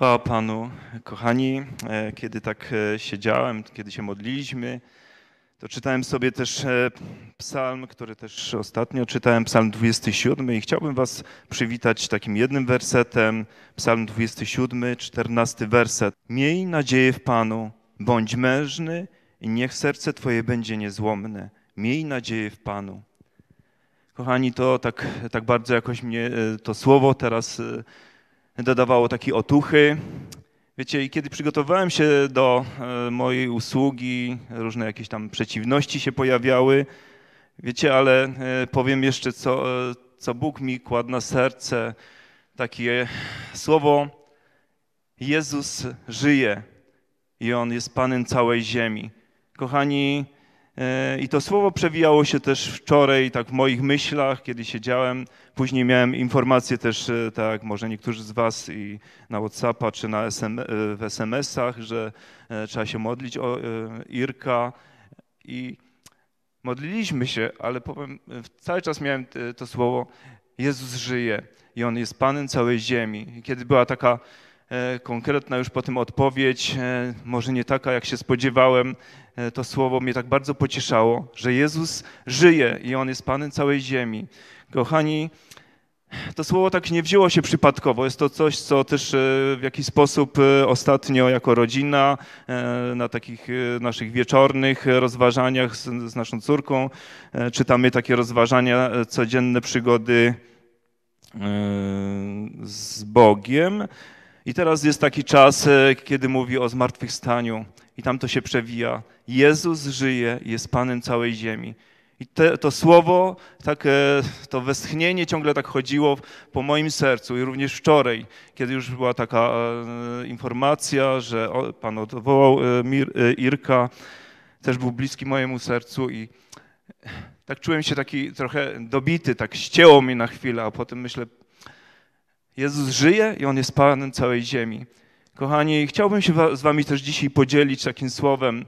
Chwała Panu. Kochani, e, kiedy tak e, siedziałem, kiedy się modliliśmy, to czytałem sobie też e, psalm, który też ostatnio czytałem, psalm 27 i chciałbym Was przywitać takim jednym wersetem. Psalm 27, 14 werset. Miej nadzieję w Panu, bądź mężny i niech serce Twoje będzie niezłomne. Miej nadzieję w Panu. Kochani, to tak, tak bardzo jakoś mnie to słowo teraz dodawało takiej otuchy. Wiecie, i kiedy przygotowałem się do e, mojej usługi, różne jakieś tam przeciwności się pojawiały. Wiecie, ale e, powiem jeszcze, co, e, co Bóg mi kładł na serce. Takie słowo: Jezus żyje i On jest Panem całej ziemi. Kochani, E, I to słowo przewijało się też wczoraj, tak w moich myślach, kiedy siedziałem. Później miałem informacje też, e, tak, może niektórzy z Was i na WhatsAppa czy na SM, e, w SMS-ach, że trzeba się modlić o Irka. I modliliśmy się, ale powiem, cały czas miałem to słowo: Jezus żyje i on jest Panem całej ziemi. I kiedy była taka E, konkretna już po tym odpowiedź, e, może nie taka jak się spodziewałem, e, to słowo mnie tak bardzo pocieszało, że Jezus żyje i On jest Panem całej ziemi. Kochani, to słowo tak nie wzięło się przypadkowo. Jest to coś, co też w jakiś sposób ostatnio jako rodzina na takich naszych wieczornych rozważaniach z, z naszą córką czytamy takie rozważania, codzienne przygody z Bogiem. I teraz jest taki czas, e, kiedy mówi o zmartwychwstaniu i tam to się przewija. Jezus żyje, jest Panem całej ziemi. I te, to słowo, tak, e, to westchnienie ciągle tak chodziło po moim sercu. I również wczoraj, kiedy już była taka e, informacja, że Pan odwołał Irka, też był bliski mojemu sercu i tak czułem się taki trochę dobity, tak ścięło mi na chwilę, a potem myślę, Jezus żyje i On jest Panem całej ziemi. Kochani, chciałbym się z Wami też dzisiaj podzielić takim słowem,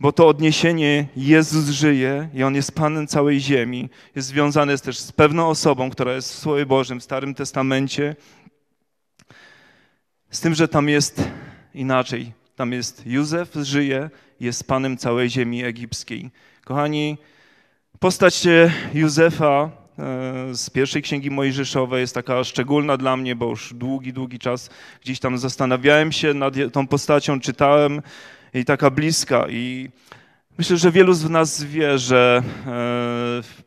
bo to odniesienie Jezus żyje i On jest Panem całej ziemi jest związane jest też z pewną osobą, która jest w Słowie Bożym, w Starym Testamencie, z tym, że tam jest inaczej. Tam jest Józef żyje, jest Panem całej ziemi egipskiej. Kochani, postać Józefa E, z pierwszej księgi Mojżeszowej jest taka szczególna dla mnie, bo już długi, długi czas gdzieś tam zastanawiałem się nad tą postacią, czytałem i taka bliska. I myślę, że wielu z nas wie, że e,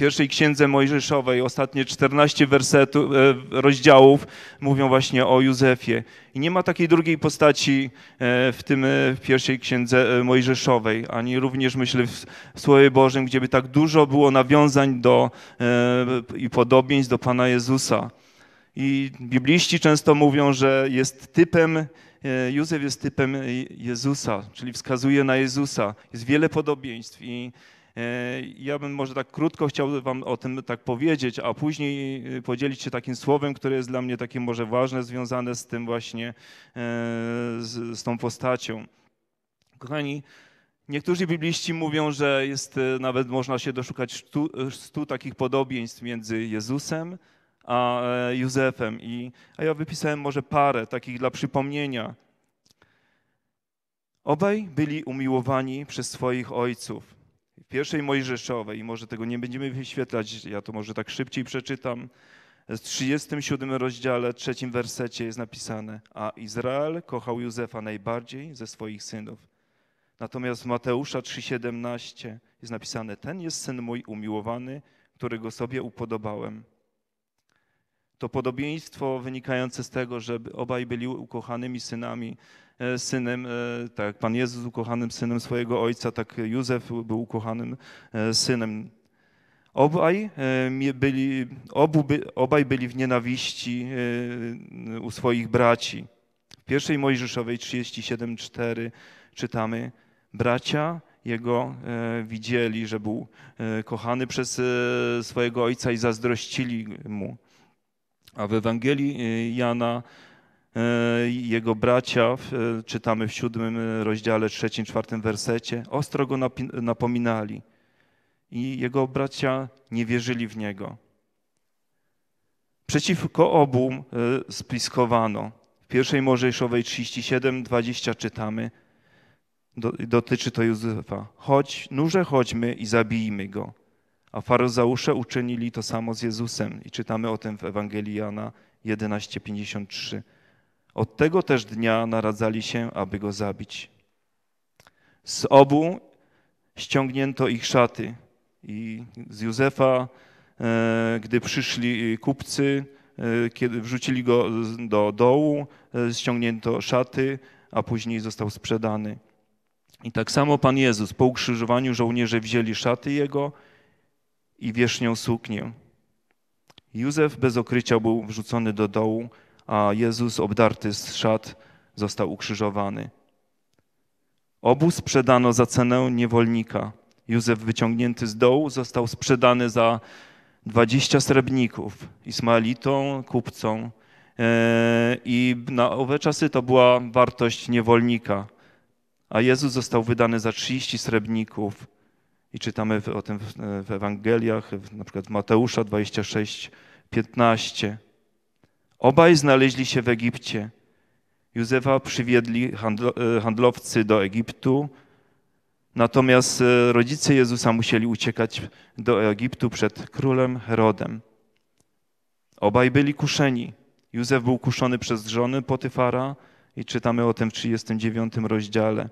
pierwszej księdze Mojżeszowej, ostatnie 14 wersetu, e, rozdziałów mówią właśnie o Józefie. I nie ma takiej drugiej postaci e, w tym e, w pierwszej księdze Mojżeszowej, ani również myślę w Słowie Bożym, gdzie by tak dużo było nawiązań do, i podobieństw do Pana Jezusa. I bibliści często mówią, że jest typem, Józef jest typem Jezusa, czyli wskazuje na Jezusa. Jest wiele podobieństw i E, ja bym może tak krótko chciał Wam o tym tak powiedzieć, a później e, podzielić się takim słowem, które jest dla mnie takie może ważne, związane z tym właśnie, e, z, z tą postacią. Kochani, niektórzy bibliści mówią, że jest nawet można się doszukać stu, stu takich podobieństw między Jezusem a Józefem. I, a ja wypisałem może parę takich dla przypomnienia. Obaj byli umiłowani przez swoich ojców pierwszej Mojżeszowej, może tego nie będziemy wyświetlać, ja to może tak szybciej przeczytam. W 37 rozdziale, trzecim wersecie jest napisane, a Izrael kochał Józefa najbardziej ze swoich synów. Natomiast w Mateusza 3,17 jest napisane, ten jest syn mój umiłowany, którego sobie upodobałem. To podobieństwo wynikające z tego, że obaj byli ukochanymi synami, e, synem, e, tak Pan Jezus ukochanym synem swojego ojca, tak Józef był ukochanym e, synem. Obaj byli, obu by, obaj byli w nienawiści u swoich braci. W pierwszej Mojżeszowej 37:4 czytamy: Bracia jego widzieli, że był kochany przez swojego ojca i zazdrościli mu. A w Ewangelii e, Jana e, jego bracia, e, czytamy w siódmym rozdziale, trzecim, czwartym wersecie, ostro go napominali. I jego bracia nie wierzyli w niego. Przeciwko obu spiskowano. W pierwszej Morzejszowej 37, 20 czytamy, dotyczy to Józefa. Chodź, nurze chodźmy i zabijmy go. A faryzeusze uczynili to samo z Jezusem i czytamy o tym w Ewangelii Jana 11:53. Od tego też dnia naradzali się, aby go zabić. Z obu ściągnięto ich szaty i z Józefa, e, gdy przyszli kupcy, e, kiedy wrzucili go do dołu, e, ściągnięto szaty, a później został sprzedany. I tak samo Pan Jezus po ukrzyżowaniu żołnierze wzięli szaty jego i wierzchnią suknię. Józef bez okrycia był wrzucony do dołu, a Jezus obdarty z szat został ukrzyżowany. Obóz sprzedano za cenę niewolnika. Józef wyciągnięty z dołu został sprzedany za 20 srebrników Ismaelitą, kupcą. E, I na owe czasy to była wartość niewolnika, a Jezus został wydany za 30 srebrników i czytamy o tym w Ewangeliach, na przykład Mateusza 26, 15. Obaj znaleźli się w Egipcie. Józefa przywiedli e, handlowcy do Egiptu, natomiast e, rodzice Jezusa musieli uciekać do Egiptu przed królem Herodem. Obaj byli kuszeni. Józef był kuszony przez żony Potyfara i czytamy o tym w 39 rozdziale.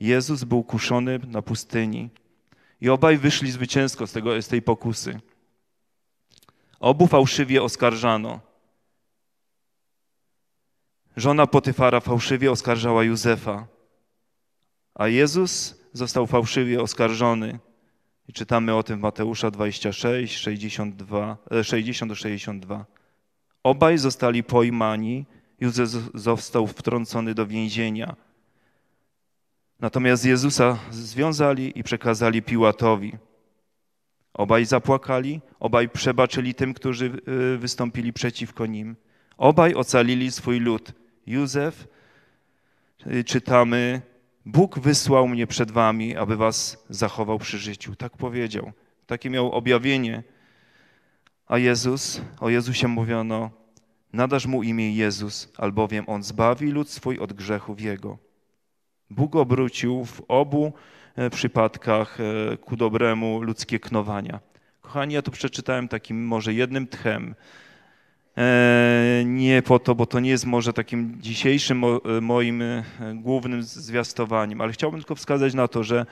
Jezus był kuszony na pustyni. I obaj wyszli zwycięsko z, tego, z tej pokusy. Obu fałszywie oskarżano. Żona Potyfara fałszywie oskarżała Józefa, a Jezus został fałszywie oskarżony. I czytamy o tym w Mateusza 26, 62, 60-62. Obaj zostali pojmani, Józef został wtrącony do więzienia – Natomiast Jezusa związali i przekazali Piłatowi. Obaj zapłakali, obaj przebaczyli tym, którzy y, wystąpili przeciwko nim. Obaj ocalili swój lud. Józef, y, czytamy, Bóg wysłał mnie przed wami, aby was zachował przy życiu. Tak powiedział. Takie miał objawienie. A Jezus, o Jezusie mówiono, nadasz mu imię Jezus, albowiem on zbawi lud swój od grzechów jego. Bóg obrócił w obu e, przypadkach e, ku dobremu ludzkie knowania. Kochani, ja to przeczytałem takim może jednym tchem. E, nie po to, bo to nie jest może takim dzisiejszym moim głównym zwiastowaniem, ale chciałbym tylko wskazać na to, że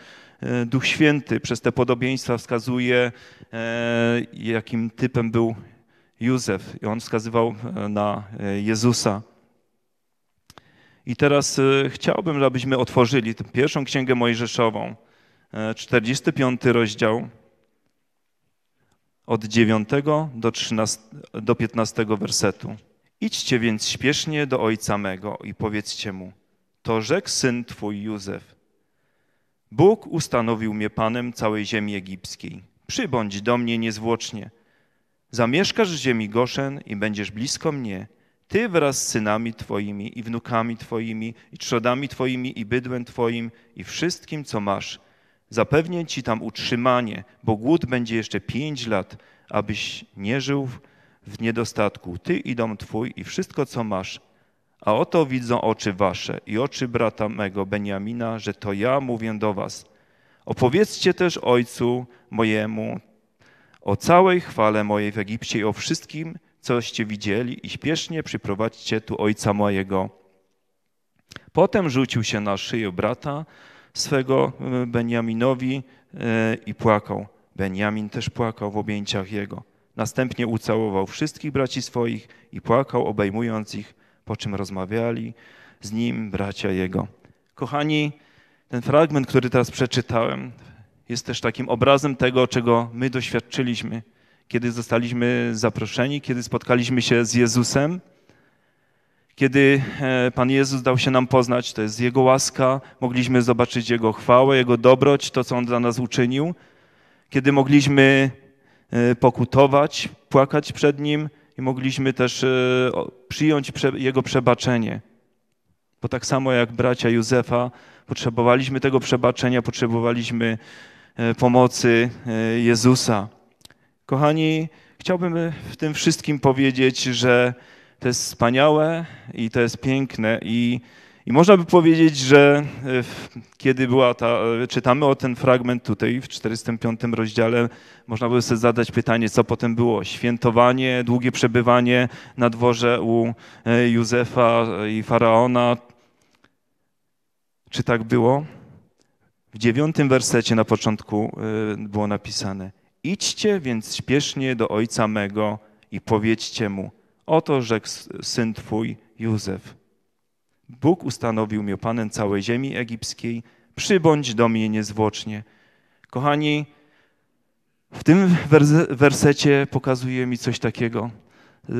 Duch Święty przez te podobieństwa wskazuje, jakim typem był Józef. I on wskazywał na Jezusa. I teraz y, chciałbym, abyśmy otworzyli tę pierwszą księgę Mojżeszową, 45 e, rozdział, od 9 do, 13, do 15 wersetu. Idźcie więc śpiesznie do ojca mego i powiedzcie mu, to rzekł syn twój Józef. Bóg ustanowił mnie panem całej ziemi egipskiej. Przybądź do mnie niezwłocznie. Zamieszkasz w ziemi Goszen i będziesz blisko mnie ty wraz z synami Twoimi i wnukami Twoimi i trzodami Twoimi i bydłem Twoim i wszystkim, co masz. Zapewnię Ci tam utrzymanie, bo głód będzie jeszcze pięć lat, abyś nie żył w niedostatku. Ty i dom Twój i wszystko, co masz. A oto widzą oczy Wasze i oczy brata mego Beniamina, że to ja mówię do Was. Opowiedzcie też ojcu mojemu o całej chwale mojej w Egipcie i o wszystkim, coście widzieli i śpiesznie przyprowadźcie tu ojca mojego. Potem rzucił się na szyję brata swego e, Benjaminowi e, i płakał. Benjamin też płakał w objęciach jego. Następnie ucałował wszystkich braci swoich i płakał, obejmując ich, po czym rozmawiali z nim bracia jego. Kochani, ten fragment, który teraz przeczytałem, jest też takim obrazem tego, czego my doświadczyliśmy kiedy zostaliśmy zaproszeni, kiedy spotkaliśmy się z Jezusem, kiedy e, Pan Jezus dał się nam poznać, to jest Jego łaska, mogliśmy zobaczyć Jego chwałę, Jego dobroć, to, co On dla nas uczynił, kiedy mogliśmy e, pokutować, płakać przed Nim i mogliśmy też e, przyjąć Jego przebaczenie. Bo tak samo jak bracia Józefa, potrzebowaliśmy tego przebaczenia, potrzebowaliśmy pomocy Jezusa. Kochani, chciałbym w tym wszystkim powiedzieć, że to jest wspaniałe i to jest piękne i i można by powiedzieć, że e, kiedy była ta, e, czytamy o ten fragment tutaj w 45 rozdziale, można by sobie zadać pytanie, co potem było. Świętowanie, długie przebywanie na dworze u e, Józefa i Faraona. Czy tak było? W dziewiątym wersecie na początku było napisane: Idźcie więc śpiesznie do ojca mego i powiedzcie mu: Oto rzekł syn twój Józef. Bóg ustanowił mnie panem całej ziemi egipskiej, przybądź do mnie niezwłocznie. Kochani, w tym wersecie pokazuje mi coś takiego. Y,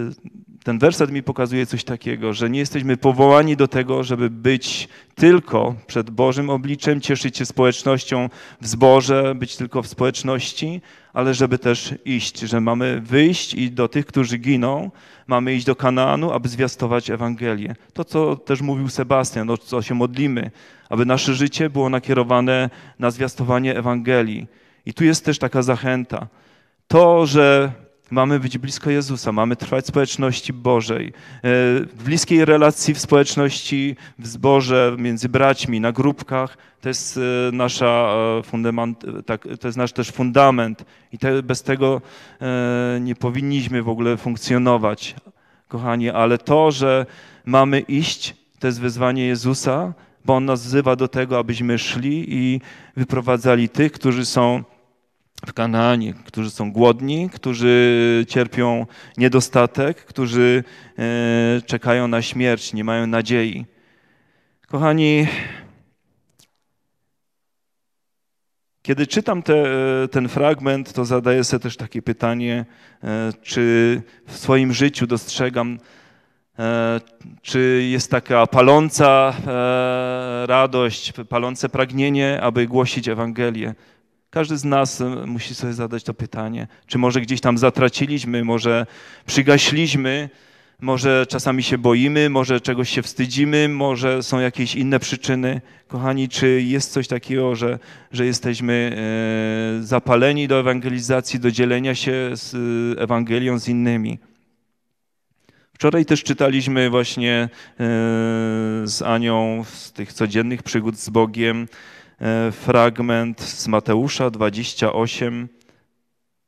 ten werset mi pokazuje coś takiego, że nie jesteśmy powołani do tego, żeby być tylko przed Bożym obliczem, cieszyć się społecznością w zboże, być tylko w społeczności, ale żeby też iść, że mamy wyjść i do tych, którzy giną, mamy iść do Kanaanu, aby zwiastować Ewangelię. To, co też mówił Sebastian, o co się modlimy, aby nasze życie było nakierowane na zwiastowanie Ewangelii. I tu jest też taka zachęta. To, że Mamy być blisko Jezusa, mamy trwać w społeczności Bożej, e, w bliskiej relacji w społeczności, w zborze, między braćmi, na grupkach. To jest, e, nasza e, fundament, tak, to jest nasz też fundament i te, bez tego nie powinniśmy w ogóle funkcjonować, kochani. Ale to, że mamy iść, to jest wezwanie Jezusa, bo On nas wzywa do tego, abyśmy szli i wyprowadzali tych, którzy są w Kanaanie, którzy są głodni, którzy cierpią niedostatek, którzy e, czekają na śmierć, nie mają nadziei. Kochani, Kiedy czytam te, e, ten fragment, to zadaję sobie też takie pytanie, e, czy w swoim życiu dostrzegam, czy jest taka paląca radość, palące pragnienie, aby głosić Ewangelię, każdy z nas musi sobie zadać to pytanie, czy może gdzieś tam zatraciliśmy, może przygaśliśmy, może czasami się boimy, może czegoś się wstydzimy, może są jakieś inne przyczyny. Kochani, czy jest coś takiego, że, że jesteśmy e, zapaleni do ewangelizacji, do dzielenia się z e, Ewangelią z innymi? Wczoraj też czytaliśmy właśnie e, z Anią z tych codziennych przygód z Bogiem E, fragment z Mateusza 28.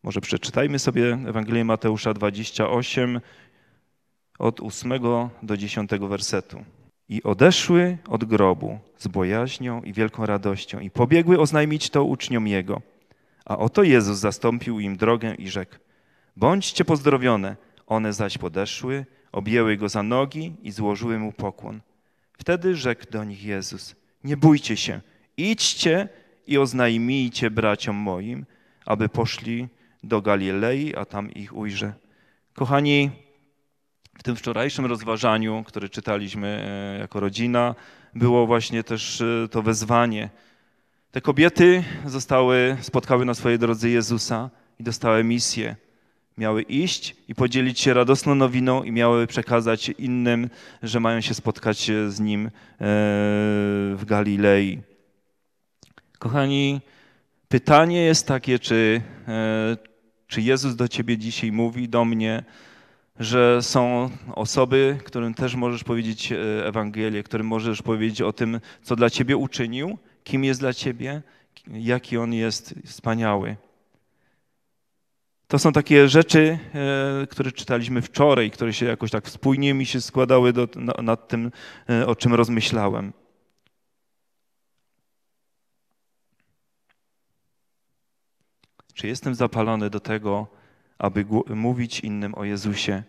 Może przeczytajmy sobie Ewangelię Mateusza 28 od 8 do 10 wersetu. I odeszły od grobu z bojaźnią i wielką radością i pobiegły oznajmić to uczniom Jego. A oto Jezus zastąpił im drogę i rzekł, bądźcie pozdrowione. One zaś podeszły, objęły Go za nogi i złożyły Mu pokłon. Wtedy rzekł do nich Jezus, nie bójcie się, Idźcie i oznajmijcie braciom moim, aby poszli do Galilei, a tam ich ujrzę. Kochani, w tym wczorajszym rozważaniu, które czytaliśmy e, jako rodzina, było właśnie też e, to wezwanie. Te kobiety zostały, spotkały na swojej drodze Jezusa i dostały misję. Miały iść i podzielić się radosną nowiną i miały przekazać innym, że mają się spotkać e, z Nim w Galilei. Kochani, pytanie jest takie, czy, e, czy Jezus do ciebie dzisiaj mówi, do mnie, że są osoby, którym też możesz powiedzieć e, Ewangelię, którym możesz powiedzieć o tym, co dla ciebie uczynił, kim jest dla ciebie, jaki on jest wspaniały. To są takie rzeczy, e, które czytaliśmy wczoraj, które się jakoś tak spójnie mi się składały do, na, nad tym, o czym rozmyślałem. Czy jestem zapalony do tego, aby mówić innym o Jezusie?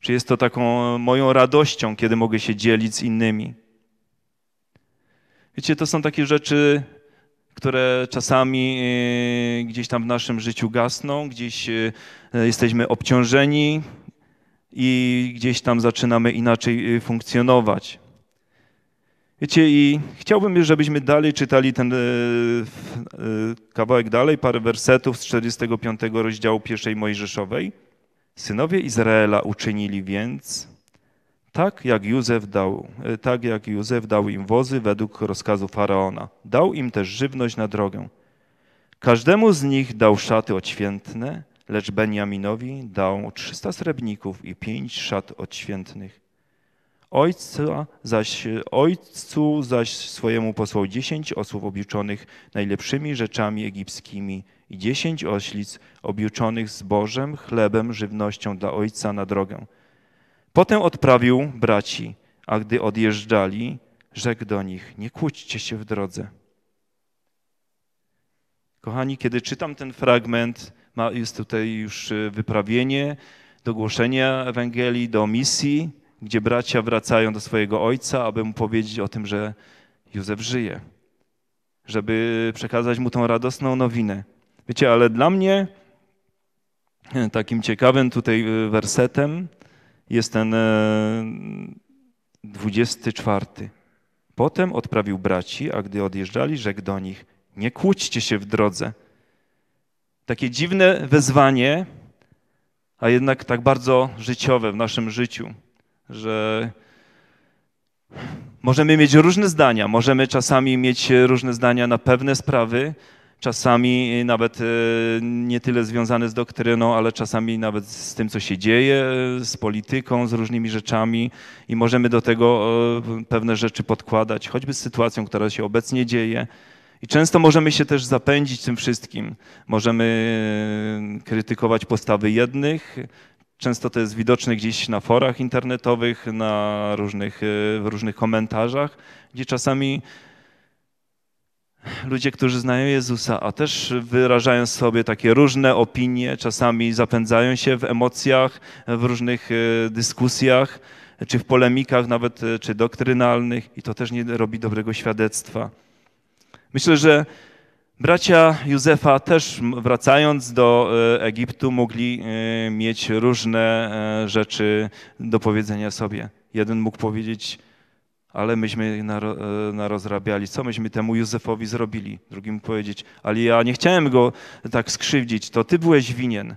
Czy jest to taką moją radością, kiedy mogę się dzielić z innymi? Wiecie, to są takie rzeczy, które czasami e, gdzieś tam w naszym życiu gasną, gdzieś e, jesteśmy obciążeni i gdzieś tam zaczynamy inaczej e, funkcjonować. Wiecie, i chciałbym, żebyśmy dalej czytali ten e, e, kawałek dalej, parę wersetów z 45 rozdziału pierwszej Mojżeszowej. Synowie Izraela uczynili więc tak, jak Józef dał, e, tak jak Józef dał im wozy według rozkazu faraona. Dał im też żywność na drogę. Każdemu z nich dał szaty odświętne, lecz Benjaminowi dał 300 srebrników i pięć szat odświętnych zaś, ojcu zaś swojemu posłał dziesięć osłów objuczonych najlepszymi rzeczami egipskimi i dziesięć oślic objuczonych zbożem, chlebem, żywnością dla ojca na drogę. Potem odprawił braci, a gdy odjeżdżali, rzekł do nich: Nie kłóćcie się w drodze. Kochani, kiedy czytam ten fragment, jest tutaj już e, wyprawienie do głoszenia Ewangelii, do misji gdzie bracia wracają do swojego ojca, aby mu powiedzieć o tym, że Józef żyje, żeby przekazać mu tą radosną nowinę. Wiecie, ale dla mnie e, takim ciekawym tutaj e, wersetem jest ten 24. E, Potem odprawił braci, a gdy odjeżdżali, rzekł do nich: Nie kłóćcie się w drodze. Takie dziwne wezwanie, a jednak tak bardzo życiowe w naszym życiu że możemy mieć różne zdania, możemy czasami mieć różne zdania na pewne sprawy, czasami nawet e, nie tyle związane z doktryną, ale czasami nawet z tym, co się dzieje, z polityką, z różnymi rzeczami i możemy do tego e, pewne rzeczy podkładać, choćby z sytuacją, która się obecnie dzieje. I często możemy się też zapędzić tym wszystkim. Możemy e, krytykować postawy jednych, Często to jest widoczne gdzieś na forach internetowych, na różnych, e, w różnych komentarzach, gdzie czasami ludzie, którzy znają Jezusa, a też wyrażają sobie takie różne opinie, czasami zapędzają się w emocjach, w różnych e, dyskusjach, czy w polemikach nawet, e, czy doktrynalnych i to też nie robi dobrego świadectwa. Myślę, że Bracia Józefa też wracając do e, Egiptu mogli e, mieć różne e, rzeczy do powiedzenia sobie. Jeden mógł powiedzieć, ale myśmy narozrabiali, co myśmy temu Józefowi zrobili. Drugim powiedzieć, ale ja nie chciałem go tak skrzywdzić, to ty byłeś winien,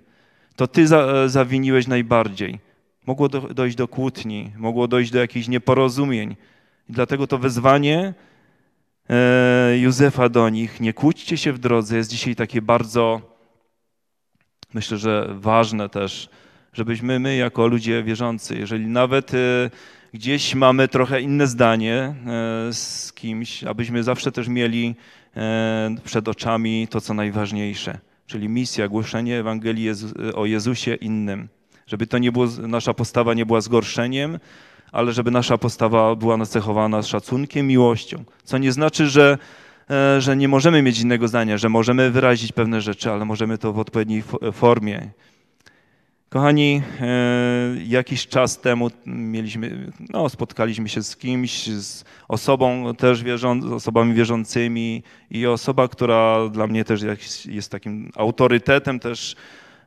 to ty zawiniłeś najbardziej. Mogło dojść do kłótni, mogło dojść do jakichś nieporozumień. I dlatego to wezwanie E, Józefa do nich, nie kłóćcie się w drodze, jest dzisiaj takie bardzo, myślę, że ważne też, żebyśmy my jako ludzie wierzący, jeżeli nawet e, gdzieś mamy trochę inne zdanie e, z kimś, abyśmy zawsze też mieli przed oczami to, co najważniejsze, czyli misja, głoszenie Ewangelii o Jezusie innym. Żeby to nie było, nasza postawa nie była zgorszeniem, ale żeby nasza postawa była nacechowana szacunkiem, miłością. Co nie znaczy, że, e, że nie możemy mieć innego zdania, że możemy wyrazić pewne rzeczy, ale możemy to w odpowiedniej formie. Kochani, e, jakiś czas temu mieliśmy, no, spotkaliśmy się z kimś, z osobą też wierząc, osobami wierzącymi i osoba, która dla mnie też jest takim autorytetem też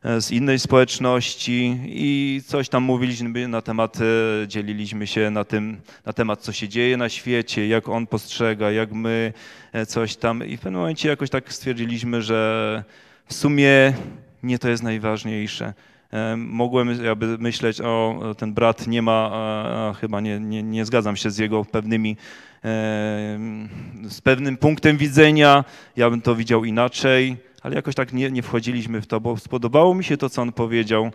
E, z innej społeczności i coś tam mówiliśmy na temat, e, dzieliliśmy się na, tym, na temat, co się dzieje na świecie, jak on postrzega, jak my e, coś tam. I w pewnym momencie jakoś tak stwierdziliśmy, że w sumie nie to jest najważniejsze. Mogłem jakby myśleć, o ten brat nie ma, a, a chyba nie, nie, nie zgadzam się z jego pewnymi z pewnym punktem widzenia, ja bym to widział inaczej ale jakoś tak nie, nie wchodziliśmy w to, bo spodobało mi się to, co on powiedział,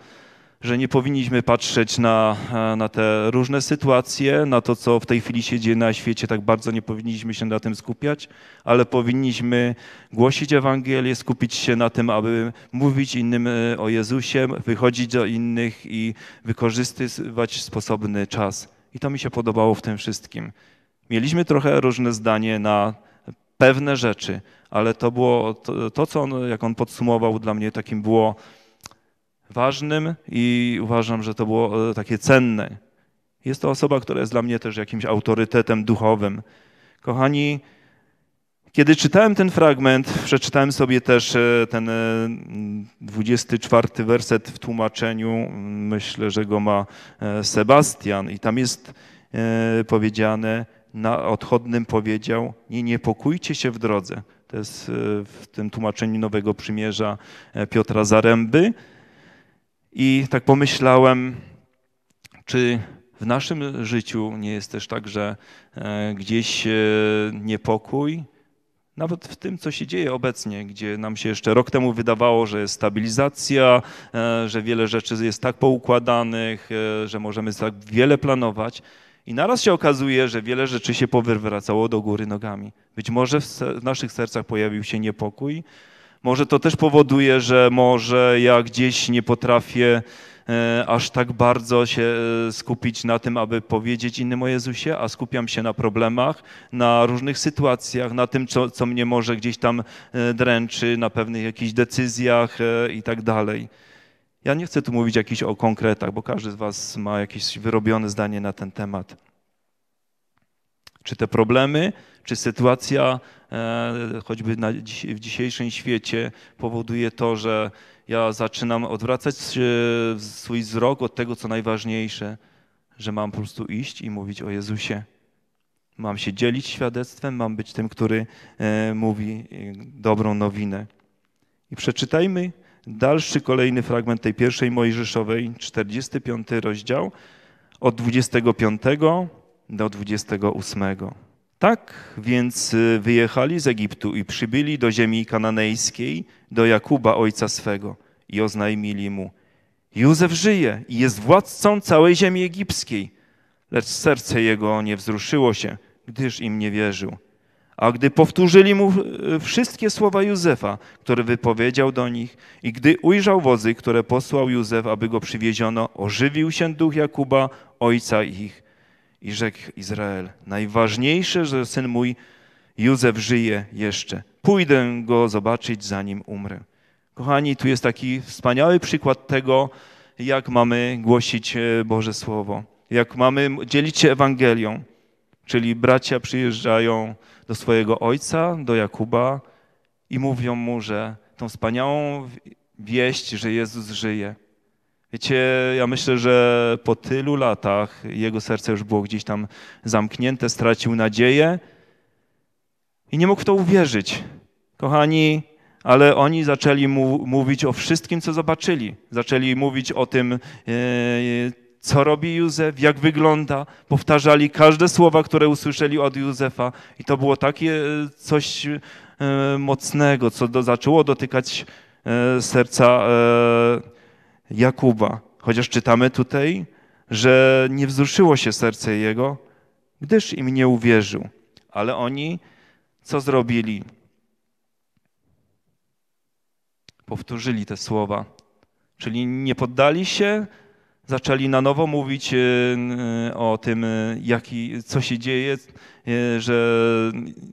że nie powinniśmy patrzeć na, e, na te różne sytuacje, na to, co w tej chwili się dzieje na świecie, tak bardzo nie powinniśmy się na tym skupiać, ale powinniśmy głosić Ewangelię, skupić się na tym, aby mówić innym e, o Jezusie, wychodzić do innych i wykorzystywać sposobny czas. I to mi się podobało w tym wszystkim. Mieliśmy trochę różne zdanie na pewne rzeczy, ale to było to, to, co on, jak on podsumował, dla mnie takim było ważnym i uważam, że to było e, takie cenne. Jest to osoba, która jest dla mnie też jakimś autorytetem duchowym. Kochani, kiedy czytałem ten fragment, przeczytałem sobie też e, ten 24 e, werset w tłumaczeniu, myślę, że go ma Sebastian, i tam jest powiedziane: na odchodnym powiedział: Nie niepokójcie się w drodze. To jest e, w tym tłumaczeniu Nowego Przymierza e, Piotra Zaręby. I tak pomyślałem, czy w naszym życiu nie jest też tak, że e, gdzieś niepokój, nawet w tym, co się dzieje obecnie, gdzie nam się jeszcze rok temu wydawało, że jest stabilizacja, że wiele rzeczy jest tak poukładanych, że możemy tak wiele planować, i naraz się okazuje, że wiele rzeczy się powywracało do góry nogami. Być może w, w naszych sercach pojawił się niepokój. Może to też powoduje, że może ja gdzieś nie potrafię e, aż tak bardzo się e, skupić na tym, aby powiedzieć innym o Jezusie, a skupiam się na problemach, na różnych sytuacjach, na tym, co, co mnie może gdzieś tam e, dręczy, na pewnych jakichś decyzjach e, i tak dalej. Ja nie chcę tu mówić jakiś o konkretach, bo każdy z Was ma jakieś wyrobione zdanie na ten temat. Czy te problemy, czy sytuacja e, choćby w dzisiejszym świecie powoduje to, że ja zaczynam odwracać e, swój wzrok od tego, co najważniejsze, że mam po prostu iść i mówić o Jezusie. Mam się dzielić świadectwem, mam być tym, który e, mówi dobrą nowinę. I przeczytajmy dalszy kolejny fragment tej pierwszej Mojżeszowej, 45 rozdział, od 25 do 28. Tak więc wyjechali z Egiptu i przybyli do ziemi kananejskiej, do Jakuba, ojca swego, i oznajmili mu, Józef żyje i jest władcą całej ziemi egipskiej, lecz serce jego nie wzruszyło się, gdyż im nie wierzył. A gdy powtórzyli mu e, wszystkie słowa Józefa, które wypowiedział do nich, i gdy ujrzał wozy, które posłał Józef, aby go przywieziono, ożywił się duch Jakuba, ojca ich. I rzekł Izrael: Najważniejsze, że syn mój Józef żyje jeszcze. Pójdę go zobaczyć, zanim umrę. Kochani, tu jest taki wspaniały przykład tego, jak mamy głosić e, Boże Słowo, jak mamy dzielić się Ewangelią. Czyli bracia przyjeżdżają do swojego ojca, do Jakuba i mówią mu, że tą wspaniałą wieść, że Jezus żyje. Wiecie, ja myślę, że po tylu latach jego serce już było gdzieś tam zamknięte, stracił nadzieję i nie mógł w to uwierzyć. Kochani, ale oni zaczęli mu mówić o wszystkim, co zobaczyli. Zaczęli mówić o tym, e, co robi Józef, jak wygląda. Powtarzali każde słowa, które usłyszeli od Józefa. I to było takie e, coś e, mocnego, co do, zaczęło dotykać e, serca Jakuba. Chociaż czytamy tutaj, że nie wzruszyło się serce jego, gdyż im nie uwierzył. Ale oni co zrobili? Powtórzyli te słowa. Czyli nie poddali się, zaczęli na nowo mówić e, e, o tym, e, jaki, co się dzieje, że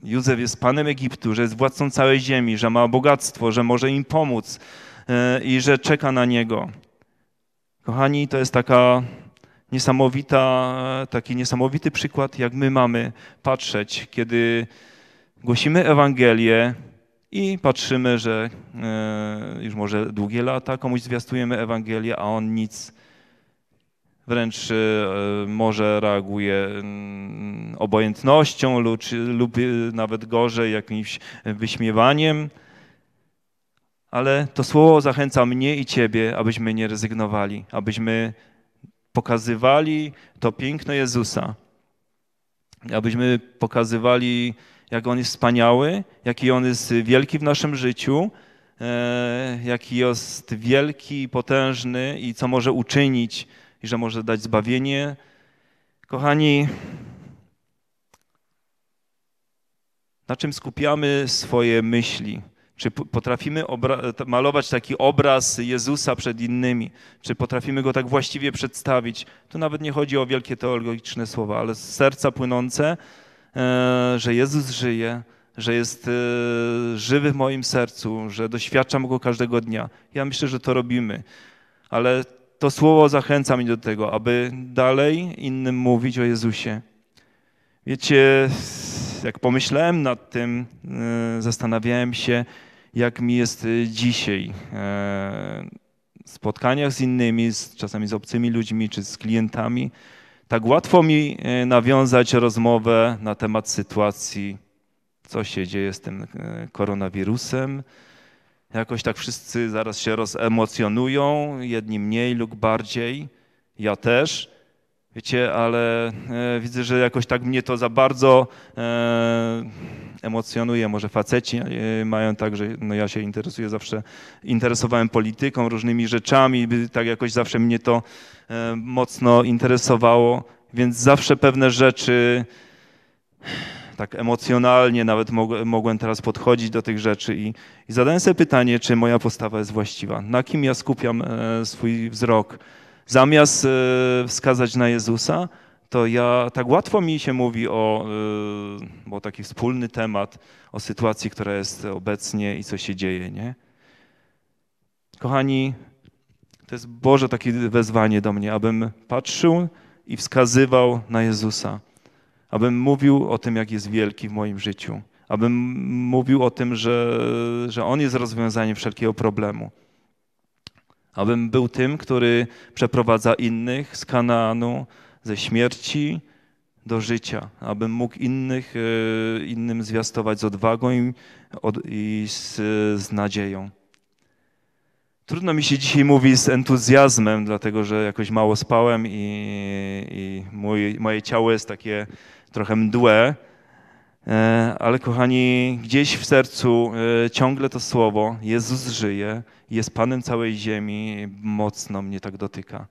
Józef jest panem Egiptu, że jest władcą całej ziemi, że ma bogactwo, że może im pomóc i że czeka na niego. Kochani, to jest taka niesamowita, taki niesamowity przykład, jak my mamy patrzeć, kiedy głosimy Ewangelię i patrzymy, że już może długie lata komuś zwiastujemy Ewangelię, a on nic wręcz e, może reaguje mm, obojętnością lub, lub e, nawet gorzej jakimś wyśmiewaniem. Ale to słowo zachęca mnie i Ciebie, abyśmy nie rezygnowali, abyśmy pokazywali to piękno Jezusa, abyśmy pokazywali, jak On jest wspaniały, jaki On jest wielki w naszym życiu, e, jaki jest wielki, potężny i co może uczynić i że może dać zbawienie. Kochani, na czym skupiamy swoje myśli? Czy potrafimy malować taki obraz Jezusa przed innymi? Czy potrafimy go tak właściwie przedstawić? Tu nawet nie chodzi o wielkie teologiczne słowa, ale z serca płynące, e, że Jezus żyje, że jest e, żywy w moim sercu, że doświadczam go każdego dnia. Ja myślę, że to robimy, ale to słowo zachęca mnie do tego, aby dalej innym mówić o Jezusie. Wiecie, jak pomyślałem nad tym, e, zastanawiałem się, jak mi jest dzisiaj. E, w spotkaniach z innymi, z, czasami z obcymi ludźmi czy z klientami, tak łatwo mi e, nawiązać rozmowę na temat sytuacji, co się dzieje z tym koronawirusem, Jakoś tak wszyscy zaraz się rozemocjonują, jedni mniej lub bardziej, ja też. Wiecie, ale e, widzę, że jakoś tak mnie to za bardzo e, emocjonuje. Może faceci e, mają tak, że no ja się interesuję zawsze, interesowałem polityką, różnymi rzeczami, by, tak jakoś zawsze mnie to e, mocno interesowało, więc zawsze pewne rzeczy tak emocjonalnie nawet mogłem teraz podchodzić do tych rzeczy i, i zadałem sobie pytanie, czy moja postawa jest właściwa. Na kim ja skupiam e, swój wzrok? Zamiast e, wskazać na Jezusa, to ja tak łatwo mi się mówi o, e, o taki wspólny temat, o sytuacji, która jest obecnie i co się dzieje, nie? Kochani, to jest Boże takie wezwanie do mnie, abym patrzył i wskazywał na Jezusa abym mówił o tym, jak jest wielki w moim życiu, abym mówił o tym, że, że On jest rozwiązaniem wszelkiego problemu, abym był tym, który przeprowadza innych z Kanaanu, ze śmierci do życia, abym mógł innych, e, innym zwiastować z odwagą i, i z, z nadzieją. Trudno mi się dzisiaj mówi z entuzjazmem, dlatego że jakoś mało spałem i, i mój, moje ciało jest takie trochę mdłe, e, ale kochani, gdzieś w sercu e, ciągle to słowo Jezus żyje, jest Panem całej ziemi, mocno mnie tak dotyka.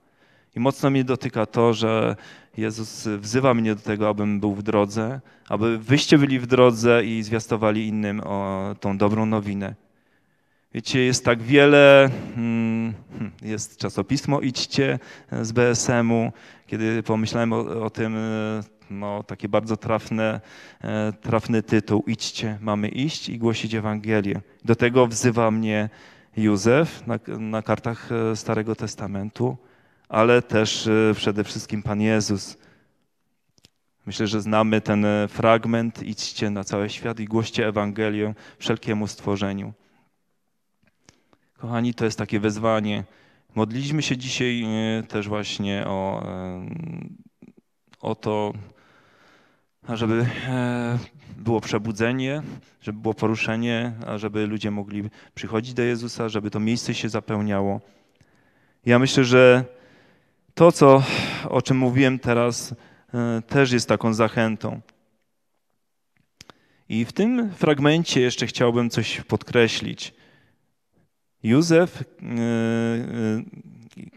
I mocno mnie dotyka to, że Jezus wzywa mnie do tego, abym był w drodze, aby wyście byli w drodze i zwiastowali innym o tą dobrą nowinę. Wiecie, jest tak wiele, mm, hm, jest czasopismo Idźcie z BSM-u. Kiedy pomyślałem o, o tym, e, no, takie bardzo trafne, trafny tytuł. Idźcie, mamy iść i głosić Ewangelię. Do tego wzywa mnie Józef na, na kartach e, Starego Testamentu, ale też e, przede wszystkim Pan Jezus. Myślę, że znamy ten e, fragment: idźcie na cały świat i głoście Ewangelię wszelkiemu stworzeniu. Kochani, to jest takie wezwanie. Modliliśmy się dzisiaj też właśnie o, o to, żeby e, było przebudzenie, żeby było poruszenie, żeby ludzie mogli przychodzić do Jezusa, żeby to miejsce się zapełniało. Ja myślę, że to, co, o czym mówiłem teraz, e, też jest taką zachętą. I w tym fragmencie jeszcze chciałbym coś podkreślić. Józef, e,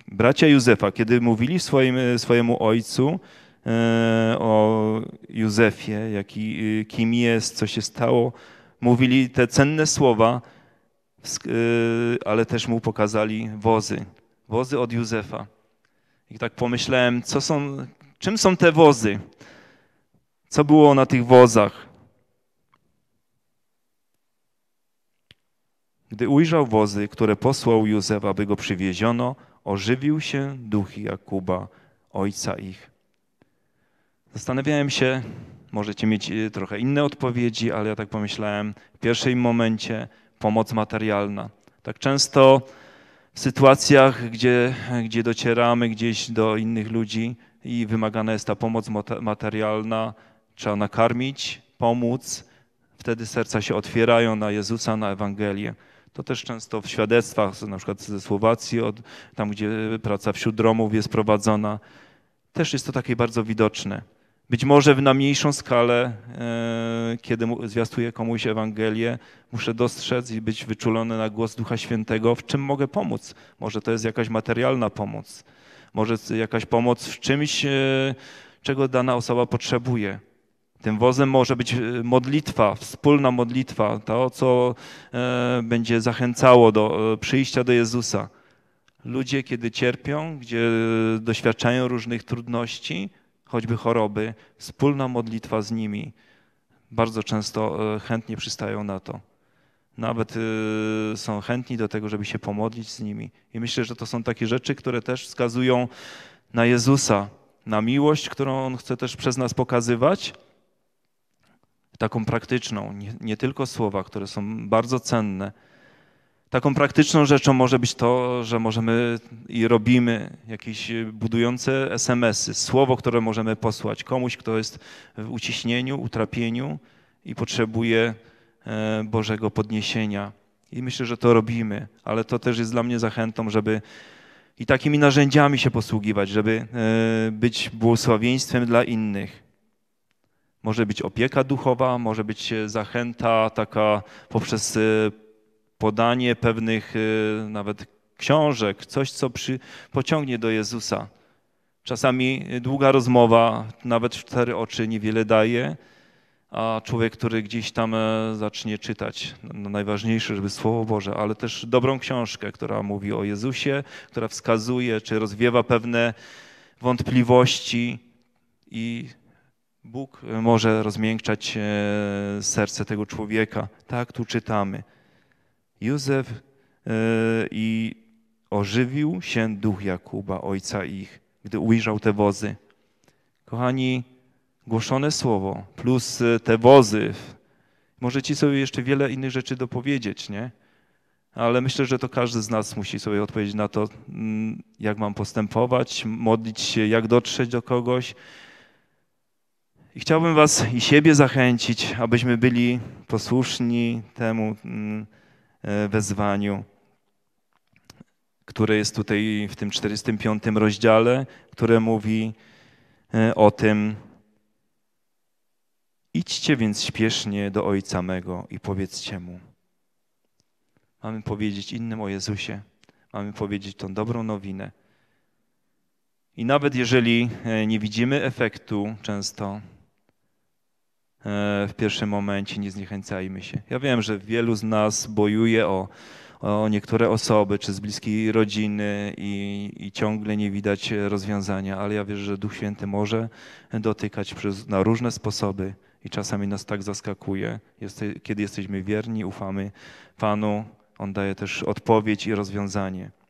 bracia Józefa, kiedy mówili swoim, swojemu ojcu, E, o Józefie, jaki, y, kim jest, co się stało. Mówili te cenne słowa, e, ale też mu pokazali wozy. Wozy od Józefa. I tak pomyślałem, co są, czym są te wozy? Co było na tych wozach? Gdy ujrzał wozy, które posłał Józef, aby go przywieziono, ożywił się duch Jakuba, ojca ich. Zastanawiałem się, możecie mieć y, trochę inne odpowiedzi, ale ja tak pomyślałem, w pierwszym momencie pomoc materialna. Tak często w sytuacjach, gdzie, gdzie docieramy gdzieś do innych ludzi i wymagana jest ta pomoc materialna, trzeba nakarmić, pomóc, wtedy serca się otwierają na Jezusa, na Ewangelię. To też często w świadectwach, na przykład ze Słowacji, od, tam gdzie praca wśród Romów jest prowadzona, też jest to takie bardzo widoczne. Być może na mniejszą skalę, e, kiedy zwiastuję komuś Ewangelię, muszę dostrzec i być wyczulony na głos Ducha Świętego, w czym mogę pomóc. Może to jest jakaś materialna pomoc, może jakaś pomoc w czymś, e, czego dana osoba potrzebuje. Tym wozem może być e, modlitwa, wspólna modlitwa, to, co będzie zachęcało do przyjścia do Jezusa. Ludzie, kiedy cierpią, gdzie doświadczają różnych trudności, choćby choroby, wspólna modlitwa z nimi bardzo często e, chętnie przystają na to. Nawet e, są chętni do tego, żeby się pomodlić z nimi. I myślę, że to są takie rzeczy, które też wskazują na Jezusa, na miłość, którą On chce też przez nas pokazywać, taką praktyczną, nie, nie tylko słowa, które są bardzo cenne. Taką praktyczną rzeczą może być to, że możemy i robimy jakieś budujące SMS-y, słowo, które możemy posłać komuś, kto jest w uciśnieniu, utrapieniu i potrzebuje e, Bożego podniesienia. I myślę, że to robimy, ale to też jest dla mnie zachętą, żeby i takimi narzędziami się posługiwać, żeby e, być błogosławieństwem dla innych. Może być opieka duchowa, może być zachęta taka poprzez e, podanie pewnych y, nawet książek, coś, co przy, pociągnie do Jezusa. Czasami długa rozmowa, nawet cztery oczy niewiele daje, a człowiek, który gdzieś tam e, zacznie czytać, no, no najważniejsze, żeby Słowo Boże, ale też dobrą książkę, która mówi o Jezusie, która wskazuje czy rozwiewa pewne wątpliwości i Bóg e, może rozmiękczać e, serce tego człowieka. Tak tu czytamy. Józef e, i ożywił się duch Jakuba, ojca ich, gdy ujrzał te wozy. Kochani, głoszone słowo plus e, te wozy. Możecie sobie jeszcze wiele innych rzeczy dopowiedzieć, nie? Ale myślę, że to każdy z nas musi sobie odpowiedzieć na to, mm, jak mam postępować, modlić się, jak dotrzeć do kogoś. I chciałbym Was i siebie zachęcić, abyśmy byli posłuszni temu. Hmm, E, wezwaniu, które jest tutaj w tym 45 rozdziale, które mówi e, o tym, idźcie więc śpiesznie do Ojca mego i powiedzcie Mu. Mamy powiedzieć innym o Jezusie, mamy powiedzieć tą dobrą nowinę. I nawet jeżeli e, nie widzimy efektu często w pierwszym momencie, nie zniechęcajmy się. Ja wiem, że wielu z nas bojuje o, o niektóre osoby czy z bliskiej rodziny i, i ciągle nie widać rozwiązania, ale ja wierzę, że Duch Święty może dotykać przez, na różne sposoby i czasami nas tak zaskakuje. Jest, kiedy jesteśmy wierni, ufamy Panu, On daje też odpowiedź i rozwiązanie.